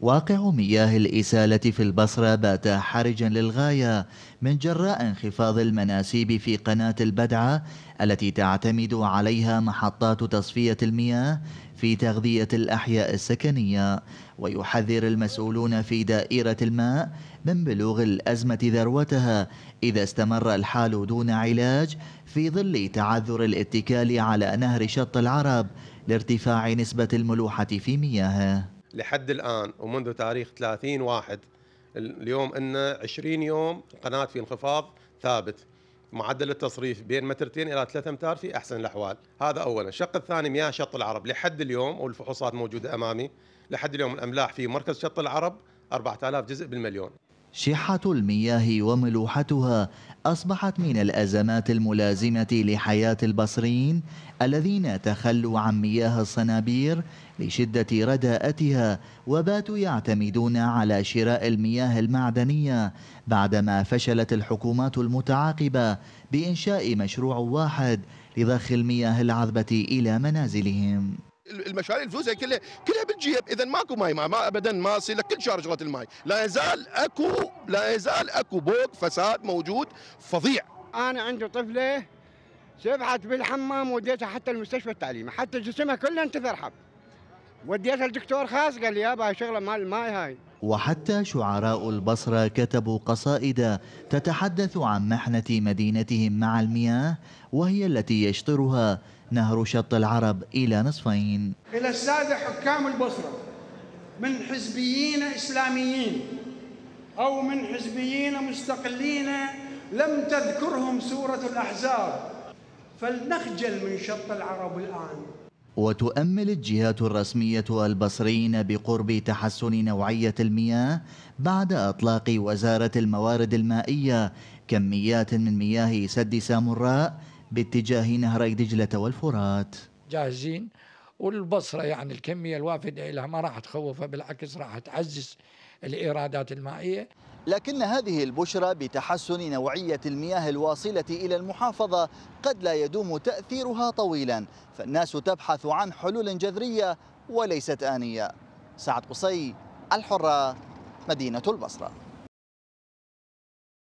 واقع مياه الإسالة في البصرة بات حرجا للغاية من جراء انخفاض المناسيب في قناة البدعة التي تعتمد عليها محطات تصفية المياه في تغذية الأحياء السكنية ويحذر المسؤولون في دائرة الماء من بلوغ الأزمة ذروتها إذا استمر الحال دون علاج في ظل تعذر الاتكال على نهر شط العرب لارتفاع نسبة الملوحة في مياهه لحد الآن ومنذ تاريخ 30 واحد اليوم أن 20 يوم القناة في انخفاض ثابت معدل التصريف بين مترتين الى 3 امتار في احسن الاحوال، هذا اولا، الشق الثاني مياه شط العرب لحد اليوم والفحوصات موجوده امامي، لحد اليوم الاملاح في مركز شط العرب 4000 جزء بالمليون. شحة المياه وملوحتها أصبحت من الأزمات الملازمة لحياة البصريين الذين تخلوا عن مياه الصنابير لشدة رداءتها وباتوا يعتمدون على شراء المياه المعدنية بعدما فشلت الحكومات المتعاقبة بإنشاء مشروع واحد لضخ المياه العذبة إلى منازلهم المشاريع الفلوس كلها كلها بالجيب اذا ماكو ماي ما, ابدا ما يصير لك كل شهر شغله الماي لا يزال اكو لا يزال اكو بوق فساد موجود فظيع انا عندي طفله سبحت بالحمام وديتها حتى المستشفى التعليمي حتى جسمها كله انتثر حب وديتها لدكتور خاص قال لي يابا شغله مال الماي هاي وحتى شعراء البصرة كتبوا قصائد تتحدث عن محنة مدينتهم مع المياه وهي التي يشطرها نهر شط العرب إلى نصفين إلى السادة حكام البصرة من حزبيين إسلاميين أو من حزبيين مستقلين لم تذكرهم سورة الأحزاب فلنخجل من شط العرب الآن وتؤمل الجهات الرسمية البصريين بقرب تحسن نوعية المياه بعد إطلاق وزارة الموارد المائية كميات من مياه سد سامراء باتجاه نهري دجلة والفرات جاهزين والبصرة يعني الكمية الوافدة لها ما راح تخوفها بالعكس راح تعزز الإيرادات المائية لكن هذه البشرى بتحسن نوعية المياه الواصلة إلى المحافظة قد لا يدوم تأثيرها طويلا فالناس تبحث عن حلول جذرية وليست آنية سعد قصي الحرة مدينة البصرة